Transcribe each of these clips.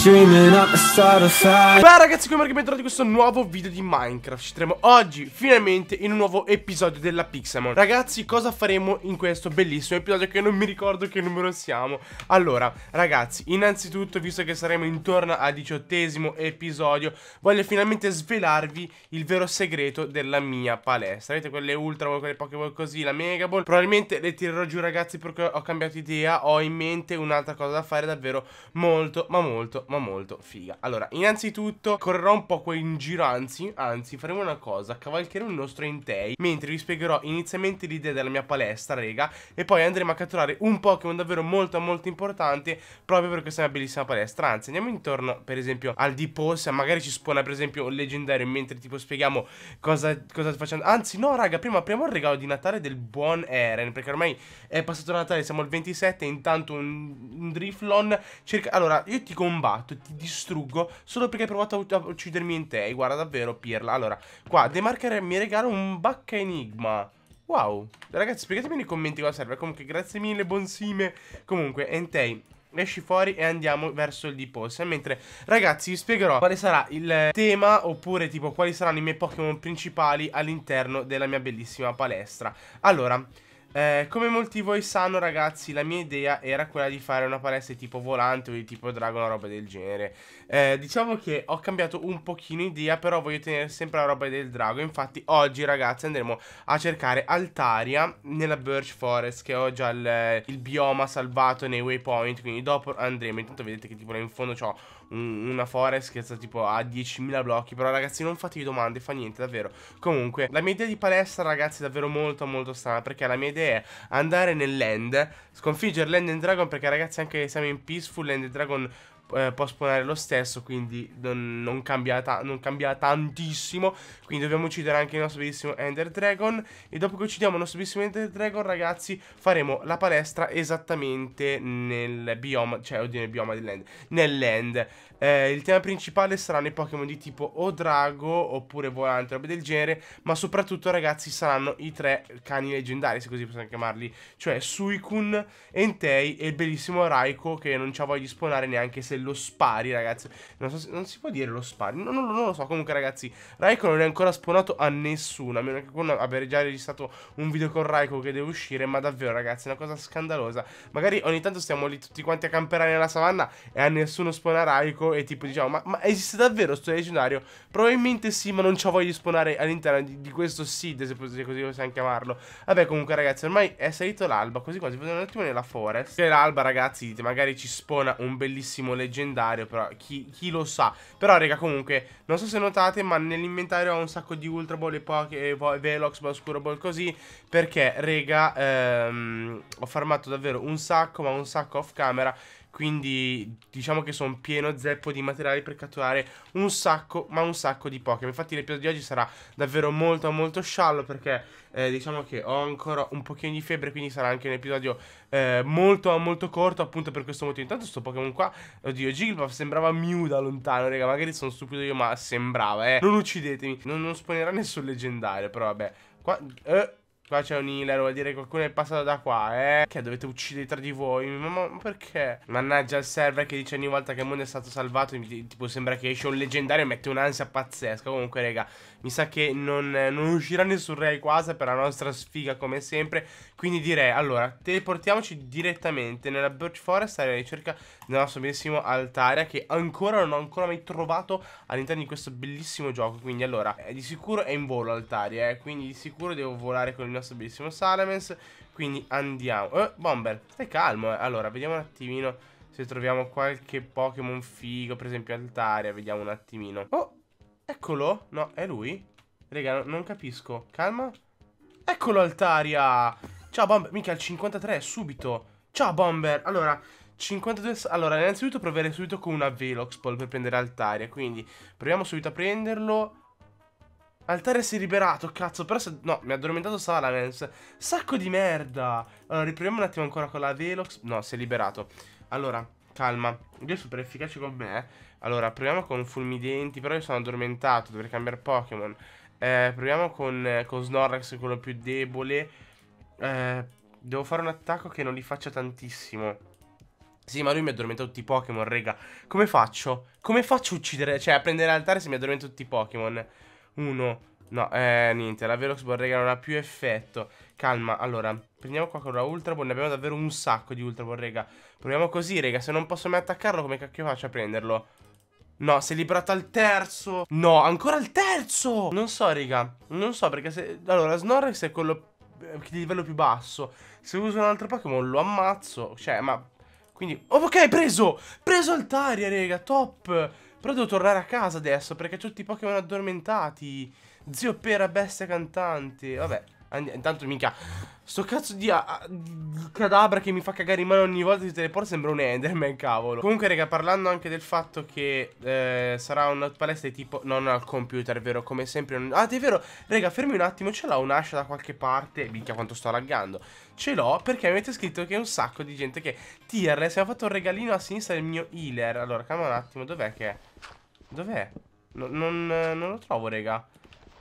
Beh ragazzi, come ben di questo nuovo video di Minecraft Ci troviamo oggi, finalmente, in un nuovo episodio della Pixamon Ragazzi, cosa faremo in questo bellissimo episodio che non mi ricordo che numero siamo Allora, ragazzi, innanzitutto, visto che saremo intorno al diciottesimo episodio Voglio finalmente svelarvi il vero segreto della mia palestra Vedete quelle ultra, quelle Pokémon così, la Mega Ball Probabilmente le tirerò giù ragazzi perché ho cambiato idea Ho in mente un'altra cosa da fare davvero molto, ma molto ma molto figa Allora, innanzitutto correrò un po' qua in giro Anzi, anzi, faremo una cosa Cavalcherò il nostro Entei Mentre vi spiegherò inizialmente l'idea della mia palestra, raga E poi andremo a catturare un Pokémon davvero molto molto importante Proprio per questa mia bellissima palestra Anzi, andiamo intorno, per esempio, al Dipossa Magari ci spona, per esempio, un leggendario Mentre tipo spieghiamo cosa, cosa facendo Anzi, no, raga, prima apriamo il regalo di Natale del buon Eren Perché ormai è passato Natale, siamo il 27 Intanto un, un Driflon cerca... Allora, io ti combatto fatto ti distruggo solo perché hai provato a, uccidermi in te. Guarda, davvero, Pirla. Allora, qua, Demarker mi regala un bacca enigma. Wow, ragazzi spiegatemi nei commenti cosa serve Comunque grazie mille, buonsime Comunque, Entei, esci fuori e andiamo verso il d Mentre, ragazzi, vi spiegherò quale sarà il tema Oppure tipo quali saranno i miei Pokémon principali all'interno della mia bellissima palestra Allora... Eh, come molti di voi sanno ragazzi la mia idea era quella di fare una palestra tipo volante o di tipo dragon o roba del genere eh, Diciamo che ho cambiato un pochino idea però voglio tenere sempre la roba del drago Infatti oggi ragazzi andremo a cercare Altaria nella Birch Forest che ho già il, il bioma salvato nei waypoint Quindi dopo andremo, intanto vedete che tipo là in fondo ho una forest che sta tipo a 10.000 blocchi. Però ragazzi non fatevi domande, fa niente davvero. Comunque, la mia idea di palestra ragazzi è davvero molto molto strana perché la mia idea è andare nell'end, sconfiggere l'end and dragon perché ragazzi anche se siamo in peaceful l'end and dragon eh, può spawnare lo stesso, quindi non, non, cambia non, cambia tantissimo. Quindi dobbiamo uccidere anche il nostro bellissimo Ender Dragon. E dopo che uccidiamo il nostro bellissimo Ender Dragon, ragazzi, faremo la palestra esattamente nel bioma, cioè oddio nel bioma dell'end, nell'end. Eh, il tema principale saranno i Pokémon di tipo o drago oppure volante, robe del genere, ma soprattutto ragazzi saranno i tre cani leggendari, se così possiamo chiamarli, cioè Suicune, Entei e il bellissimo Raiko che non ci ha voglia di spawnare neanche se lo spari, ragazzi. Non, so se, non si può dire lo spari. No, no, non lo so. Comunque, ragazzi, Raiko non è ancora spawnato a nessuno. A meno che qualcuno abbia già registrato un video con Raiko che deve uscire. Ma davvero, ragazzi, è una cosa scandalosa. Magari ogni tanto stiamo lì tutti quanti a camperare nella savanna e a nessuno spona Raiko. E tipo, diciamo, ma, ma esiste davvero sto leggendario? Probabilmente sì, ma non c'ho voglia di spawnare all'interno di, di, questo seed, se così possiamo chiamarlo. Vabbè, comunque, ragazzi, ormai è salito l'alba. Così quasi, vediamo un attimo nella forest. L'alba, ragazzi, magari ci spona un bellissimo legendario leggendario, però chi, chi lo sa. Però, raga, comunque, non so se notate, ma nell'inventario ho un sacco di Ultra Ball e Poké, Velox, Ball, Oscuro Ball così, perché, raga, ehm, ho farmato davvero un sacco, ma un sacco off camera quindi diciamo che sono pieno zeppo di materiali per catturare un sacco, ma un sacco di Pokémon. Infatti l'episodio di oggi sarà davvero molto molto sciallo perché eh, diciamo che ho ancora un pochino di febbre, quindi sarà anche un episodio eh, molto molto corto appunto per questo motivo. Intanto sto Pokémon qua, oddio, Jigglypuff sembrava Mew da lontano, raga, magari sono stupido io, ma sembrava, eh. Non uccidetemi, non, non spawnerà nessun leggendario, però vabbè. Qua... Eh... Qua c'è un healer, vuol dire che qualcuno è passato da qua, eh? Che dovete uccidere tra di voi? Ma, ma, perché? Mannaggia il server che dice ogni volta che il mondo è stato salvato, tipo sembra che esce un leggendario e mette un'ansia pazzesca. Comunque, raga, mi sa che non, non uscirà nessun Ray quasi per la nostra sfiga come sempre. Quindi direi, allora, teleportiamoci direttamente nella Birch Forest alla ricerca del nostro bellissimo Altaria che ancora non ho ancora mai trovato all'interno di questo bellissimo gioco. Quindi allora, eh, di sicuro è in volo Altaria, eh? Quindi di sicuro devo volare con il mio Legolas, bellissimo Salamence. Quindi andiamo. Eh, Bomber, stai calmo. Eh. Allora, vediamo un attimino se troviamo qualche Pokémon figo. Per esempio Altaria, vediamo un attimino. Oh, eccolo. No, è lui? Raga, non capisco. Calma. Eccolo Altaria. Ciao Bomber. Mica il 53, subito. Ciao Bomber. Allora, 52... Allora, innanzitutto proverei subito con una Velox Ball per prendere Altaria. Quindi proviamo subito a prenderlo. Altare si è liberato, cazzo. Però se... No, mi ha addormentato Salamence. Sacco di merda. Allora, riproviamo un attimo ancora con la Velox. No, si è liberato. Allora, calma. Dio è super efficace con me. Eh. Allora, proviamo con Fulmidenti. Però io sono addormentato, dovrei cambiare Pokémon. Eh, proviamo con, eh, con Snorlax, quello più debole. Eh, devo fare un attacco che non li faccia tantissimo. Sì, ma lui mi ha addormentato tutti i Pokémon, rega. Come faccio? Come faccio a uccidere? Cioè, a prendere l'altare se mi addormenta tutti i Pokémon? 1 No, eh, niente, la Velox Borrega non ha più effetto Calma, allora, prendiamo qua con la Ultra Ball Ne abbiamo davvero un sacco di Ultra Ball, rega Proviamo così, rega, se non posso mai attaccarlo Come cacchio faccio a prenderlo? No, si è liberato al terzo No, ancora al terzo Non so, rega, non so perché se... Allora, Snorlax è quello eh, di livello più basso Se uso un altro Pokémon lo ammazzo Cioè, ma... Quindi... Oh, ok, preso! Preso Altaria, raga, top! Però devo tornare a casa adesso perché tutti i Pokémon addormentati. Zio Pera, bestia cantante. Vabbè, intanto mica... Sto cazzo di, di cadabra che mi fa cagare in mano ogni volta che si teleporta sembra un Enderman, cavolo. Comunque, raga, parlando anche del fatto che eh, sarà una palestra di tipo... Non al computer, vero? Come sempre... Un... Ah, è vero. Raga, fermi un attimo. Ce l'ho un'ascia da qualche parte. Minchia quanto sto laggando. Ce l'ho perché mi avete scritto che è un sacco di gente che... Tierless, mi ha fatto un regalino a sinistra del mio healer. Allora, calma un attimo. Dov'è che Dov'è? No, non, non lo trovo, raga.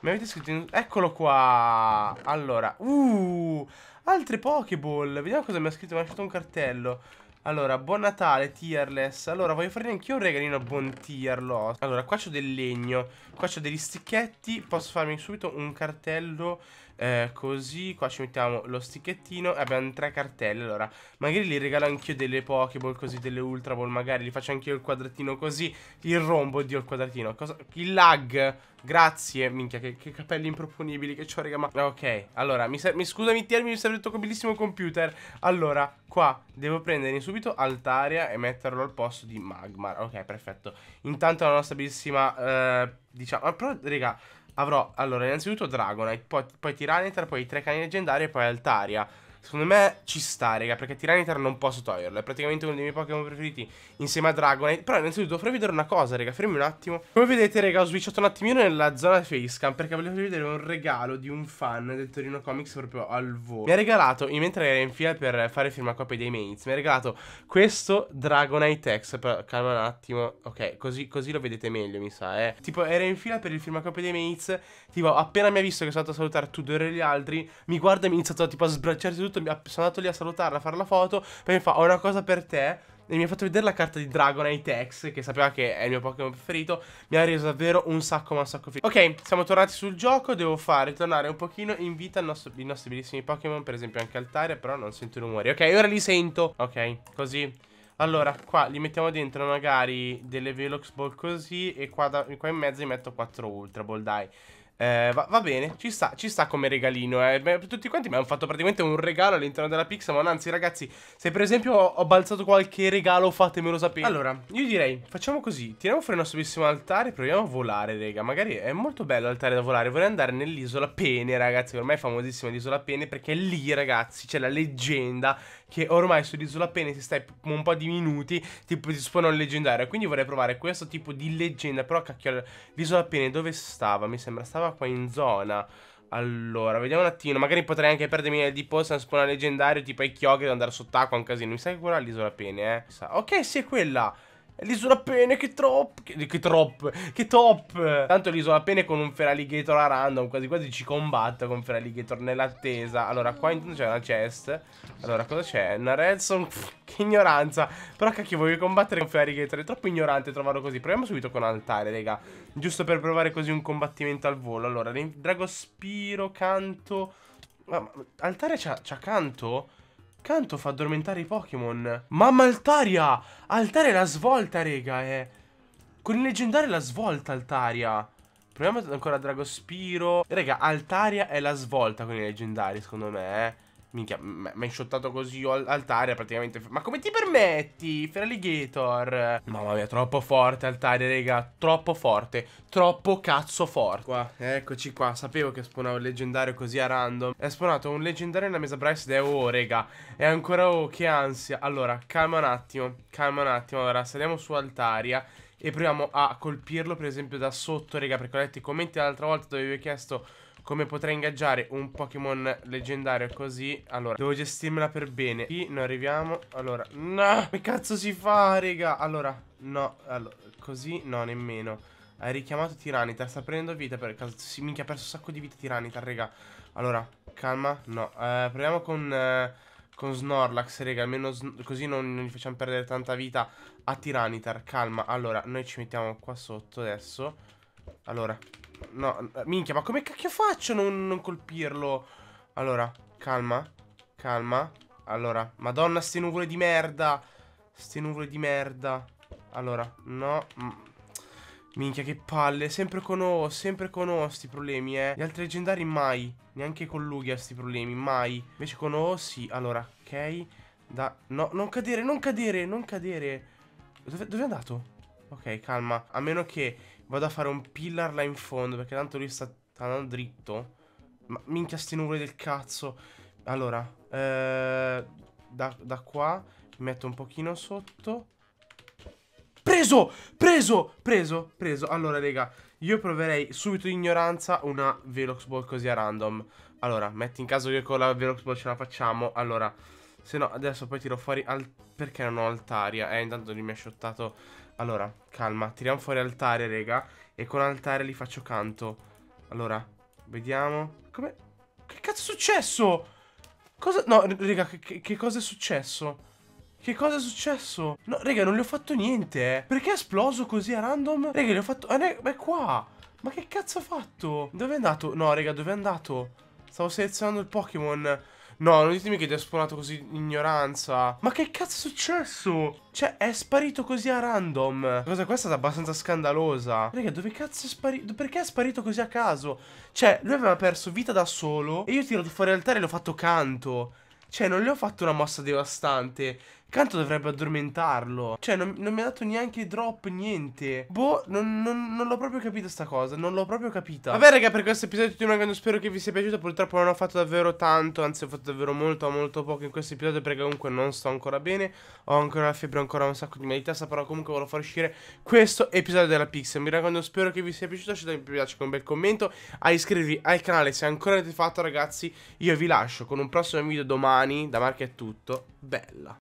Mi avete scritto in... Eccolo qua! Allora, uh, altre Pokéball! Vediamo cosa mi ha scritto, mi ha lasciato un cartello. Allora, buon Natale, tierless. Allora, voglio farne anch'io un regalino buon tierless. Allora, qua c'ho del legno, qua c'ho degli sticchetti, posso farmi subito un cartello eh, così, qua ci mettiamo lo sticchettino e abbiamo tre cartelle, allora magari li regalo anch'io delle pokeball così, delle Ultra Ball magari, li faccio anch'io il quadratino così, il rombo, oddio il quadratino, cosa, il lag, grazie, minchia che, che capelli improponibili che ho rega ma ok, allora mi, mi scusami Tiermi, mi serve il tuo bellissimo computer, allora qua devo prendere subito Altaria e metterlo al posto di Magmar, ok perfetto, intanto la nostra bellissima, eh, diciamo, però rega Avrò, allora, innanzitutto Dragonite, poi, poi Tyranitar, poi i tre cani leggendari e poi Altaria. Secondo me ci sta, raga, perché Tiranitar non posso toglierlo. È praticamente uno dei miei Pokémon preferiti insieme a Dragonite. Però innanzitutto devo vedere una cosa, raga, fermi un attimo. Come vedete, raga, ho switchato un attimino nella zona facecam perché volevo vedere un regalo di un fan del Torino Comics proprio al volo. Mi ha regalato, mentre era in fila per fare firmacopie dei mates, mi ha regalato questo Dragonite X. Però, calma un attimo. Ok, così, così, lo vedete meglio, mi sa, eh. Tipo, era in fila per il firmacopie dei mates. Tipo, appena mi ha visto che sono andato a salutare Tudor e gli altri, mi guarda e mi ha iniziato tipo a sbracciarsi tutto saluto, sono andato lì a salutarla, a fare la foto, poi mi fa ho una cosa per te, e mi ha fatto vedere la carta di Dragonite X, che sapeva che è il mio Pokémon preferito, mi ha reso davvero un sacco ma un sacco figo. Ok, siamo tornati sul gioco, devo fare tornare un pochino in vita nostro, i nostri bellissimi Pokémon, per esempio anche Altaria, però non sento i rumori. Ok, ora li sento. Ok, così... Allora, qua li mettiamo dentro magari delle Velox Ball così e qua, da, qua in mezzo li metto 4 Ultra Ball, dai. Eh, va, va, bene, ci sta, ci sta come regalino. Eh. tutti quanti mi hanno fatto praticamente un regalo all'interno della Pixelmon. Anzi, ragazzi, se per esempio ho, ho, balzato qualche regalo, fatemelo sapere. Allora, io direi, facciamo così: tiriamo fuori il nostro bellissimo altare. Proviamo a volare, raga. Magari è molto bello l'altare da volare. Vorrei andare nell'isola Pene, ragazzi. Ormai è famosissima l'isola Pene perché lì, ragazzi, c'è la leggenda che ormai sull'isola appena se stai un po' di minuti tipo ti spawna un leggendario. Quindi vorrei provare questo tipo di leggenda. Però cacchio, l'isola appena dove stava? Mi sembra stava qua in zona. Allora, vediamo un attimo. Magari potrei anche perdermi nel deep post. Spona leggendario tipo ai chioghi, Devo andare sott'acqua. Un casino. Mi sa che quella è l'isola Pene, eh. Ok, sì, è quella. L'isola pene, che trop. Che, che trop. Che top. Tanto l'isola pene con un Feraligator a random. Quasi quasi ci combatta con Feraligator nell'attesa. Allora, qua intanto c'è una chest. Allora, cosa c'è? Una redstone. Pff, che ignoranza. Però cacchio, voglio combattere con Feraligator. È troppo ignorante trovarlo così. Proviamo subito con altare, raga. Giusto per provare così un combattimento al volo. Allora, Dragospiro, canto. Ma, altare c'ha canto? Canto fa addormentare i Pokémon. Mamma Altaria! Altaria è la svolta, rega, eh. Con il leggendario la svolta, Altaria. Proviamo ancora Dragospiro. Raga, Altaria è la svolta con i leggendari, secondo me, eh. Minchia, mi hai inciottato così io Altaria praticamente. Ma come ti permetti, Feraligator? Mamma mia, troppo forte Altaria, raga. Troppo forte. Troppo cazzo forte. Qua, eccoci qua. Sapevo che spawnavo un leggendario così a random. È spawnato un leggendario nella mesa Bryce ed è oh, raga. È ancora oh, che ansia. Allora, calma un attimo. Calma un attimo. Allora, saliamo su Altaria e proviamo a colpirlo per esempio da sotto, raga, perché ho letto i commenti l'altra volta dove vi ho chiesto come potrei ingaggiare un Pokémon leggendario così? Allora, devo gestirmela per bene. Qui noi arriviamo. Allora, no! Che cazzo si fa, raga? Allora, no. Allora, così no, nemmeno. Hai richiamato Tiranitar, sta prendendo vita per caso. Si minchia, ha perso un sacco di vita Tiranitar, raga. Allora, calma, no. Eh, proviamo con, eh, con Snorlax, raga. Almeno così non, non gli facciamo perdere tanta vita a Tiranitar. Calma, allora, noi ci mettiamo qua sotto adesso. Allora, No, eh, minchia, ma come cacchio faccio a non, non colpirlo? Allora, calma, calma. Allora, madonna, ste nuvole di merda. Ste nuvole di merda. Allora, no. Mm. Minchia, che palle. Sempre con O, sempre con O sti problemi, eh. Gli altri leggendari mai. Neanche con Lugia sti problemi, mai. Invece con O sì. Allora, ok. Da... No, non cadere, non cadere, non cadere. Dove, dove è andato? Ok, calma. A meno che Vado a fare un pillar là in fondo perché tanto lui sta andando dritto. Ma minchia sti nuvole del cazzo. Allora, eh, da, da qua mi metto un pochino sotto. Preso, preso, preso, preso. Allora, raga, io proverei subito ignoranza una Velox Ball così a random. Allora, metti in caso che con la Velox Ball ce la facciamo. Allora, se no adesso poi tiro fuori... Al... Perché non ho Altaria? Eh, intanto mi ha shottato allora, calma, tiriamo fuori altare, raga. E con altare li faccio canto. Allora, vediamo. Come? Che cazzo è successo? Cosa? No, raga, che, che cosa è successo? Che cosa è successo? No, raga, non le ho fatto niente, eh. Perché è esploso così a random? Raga, le ho fatto... Ah, è qua! Ma che cazzo ha fatto? Dove è andato? No, raga, dove è andato? Stavo selezionando il Pokémon. No, non ditemi che ti ha spawnato così in ignoranza. Ma che cazzo è successo? Cioè, è sparito così a random. La cosa qua è stata abbastanza scandalosa. Raga, dove cazzo è sparito? Perché è sparito così a caso? Cioè, lui aveva perso vita da solo. E io ho tirato fuori l'altare e l'ho fatto canto. Cioè, non le ho fatto una mossa devastante. Canto dovrebbe addormentarlo. Cioè, non, non mi ha dato neanche drop, niente. Boh, non, non, non l'ho proprio capita sta cosa. Non l'ho proprio capita. Vabbè, raga, per questo episodio tutti rimangono. Spero che vi sia piaciuto. Purtroppo non ho fatto davvero tanto. Anzi, ho fatto davvero molto, molto poco in questo episodio. Perché comunque non sto ancora bene. Ho ancora la febbre, ancora un sacco di mal di testa. Però comunque volevo far uscire questo episodio della Pixel. Mi raccomando, spero che vi sia piaciuto. Lasciate un piace con un bel commento. A iscrivervi al canale se ancora avete fatto, ragazzi. Io vi lascio con un prossimo video domani. Da Marca è tutto. Bella.